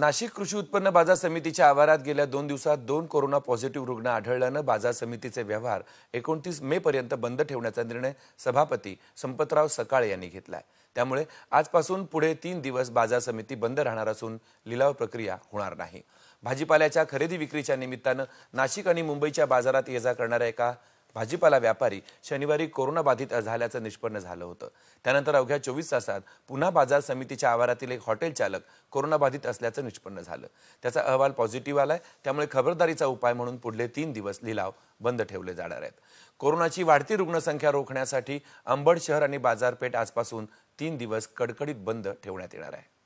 नाशिक कृषी उत्पन्न बाजार समितीच्या आवारात गेल्या दोन दिवसात दोन कोरोना पॉझिटिव्ह रुग्ण आढळल्यानं बाजार समितीचे व्यवहार एकोणतीस मे पर्यंत बंद ठेवण्याचा निर्णय सभापती संपतराव सकाळ यांनी घेतलाय त्यामुळे आजपासून पुढे तीन दिवस बाजार समिती बंद राहणार असून लिलाव प्रक्रिया होणार नाही भाजीपाल्याच्या खरेदी विक्रीच्या निमित्तानं नाशिक आणि मुंबईच्या बाजारात ये जा करणाऱ्या एका भाजीपाला व्यापारी शनिवारी कोरोना बाधित झाल्याचं निष्पन्न झालं होतं त्यानंतर अवघ्या चोवीस तासात पुन्हा बाजार समितीच्या आवारातील एक हॉटेल चालक कोरोनाबाधित असल्याचं निष्पन्न झालं त्याचा अहवाल पॉझिटिव्ह आलाय त्यामुळे खबरदारीचा उपाय म्हणून पुढले तीन दिवस लिलाव बंद ठेवले जाणार आहेत कोरोनाची वाढती रुग्णसंख्या रोखण्यासाठी अंबड शहर आणि बाजारपेठ आजपासून तीन दिवस कडकडीत बंद ठेवण्यात येणार आहे